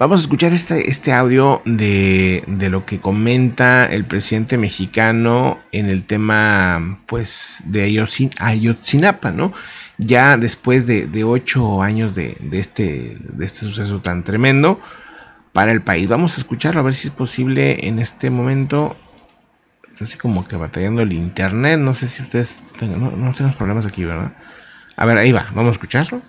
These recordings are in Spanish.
Vamos a escuchar este, este audio de, lo que comenta el presidente mexicano en el tema pues, de Ayotzinapa, ¿no? Ya después de, ocho años de, este, de este suceso tan tremendo para el país. Vamos a escucharlo a ver si es posible en este momento. Está así como que batallando el internet. No sé si ustedes... no, no tenemos problemas aquí, ¿verdad? A ver, ahí va. Vamos a escucharlo.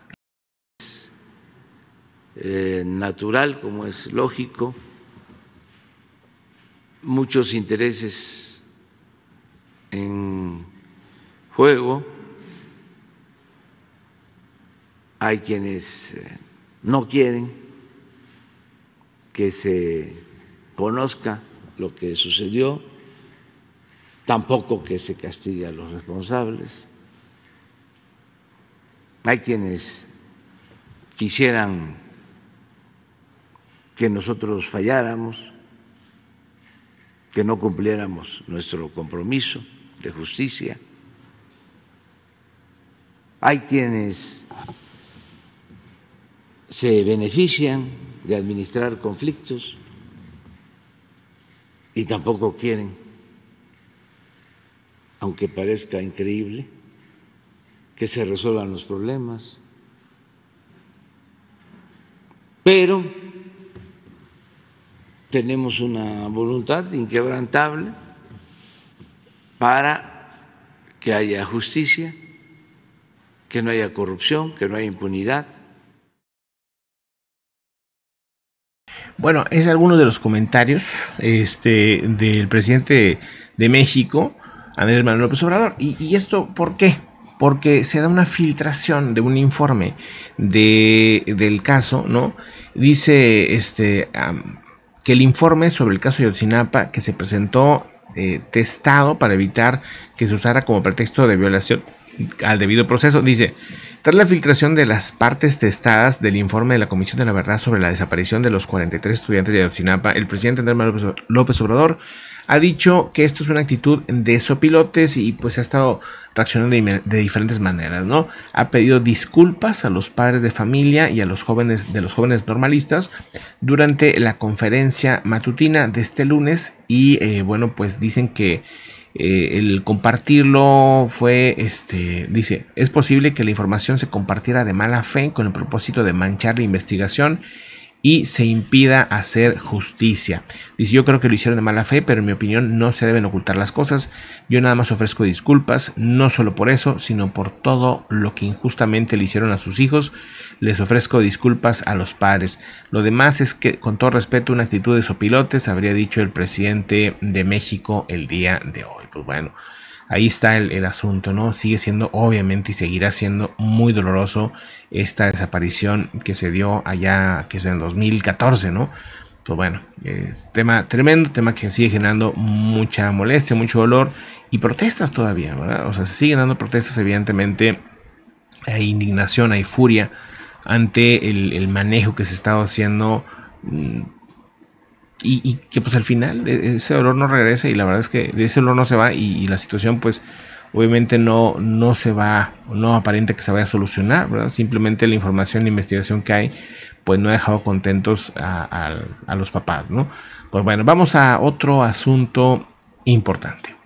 Eh, natural, como es lógico, muchos intereses en juego, hay quienes eh, no quieren que se conozca lo que sucedió, tampoco que se castigue a los responsables. Hay quienes quisieran que nosotros falláramos, que no cumpliéramos nuestro compromiso de justicia. Hay quienes se benefician de administrar conflictos y tampoco quieren, aunque parezca increíble, que se resuelvan los problemas. Pero tenemos una voluntad inquebrantable para que haya justicia, que no haya corrupción, que no haya impunidad. Bueno, es alguno de los comentarios este, del presidente de México, Andrés Manuel López Obrador. ¿Y, esto por qué? Porque se da una filtración de un informe de, del caso, ¿no? Dice este, que el informe sobre el caso de Yotzinapa que se presentó eh, testado para evitar que se usara como pretexto de violación al debido proceso. Dice, tras la filtración de las partes testadas del informe de la Comisión de la Verdad sobre la desaparición de los 43 estudiantes de Ayotzinapa, el presidente Andrés López Obrador ha dicho que esto es una actitud de sopilotes y pues ha estado reaccionando de, diferentes maneras, ¿no? Ha pedido disculpas a los padres de familia y a los jóvenes de los jóvenes normalistas durante la conferencia matutina de este lunes y eh, bueno, pues dicen que eh, el compartirlo fue, este, dice, es posible que la información se compartiera de mala fe con el propósito de manchar la investigación y se impida hacer justicia. Dice, yo creo que lo hicieron de mala fe, pero en mi opinión no se deben ocultar las cosas. Yo nada más ofrezco disculpas, no solo por eso, sino por todo lo que injustamente le hicieron a sus hijos. Les ofrezco disculpas a los padres. Lo demás es que, con todo respeto, una actitud de sopilotes, habría dicho el presidente de México el día de hoy. Pues bueno ahí está el, asunto, ¿no? Sigue siendo, obviamente, y seguirá siendo muy doloroso esta desaparición que se dio allá, que es en 2014, ¿no? Pues bueno, eh, tema tremendo, tema que sigue generando mucha molestia, mucho dolor y protestas todavía, ¿verdad? O sea, se siguen dando protestas, evidentemente, hay indignación, hay furia ante el, el manejo que se estado haciendo mm, y, que pues al final e, ese dolor no regresa y la verdad es que ese olor no se va y, la situación pues obviamente no, no se va, no aparenta que se vaya a solucionar, ¿verdad? Simplemente la información, la investigación que hay pues no ha dejado contentos a los papás, ¿no? Pues bueno, vamos a otro asunto importante.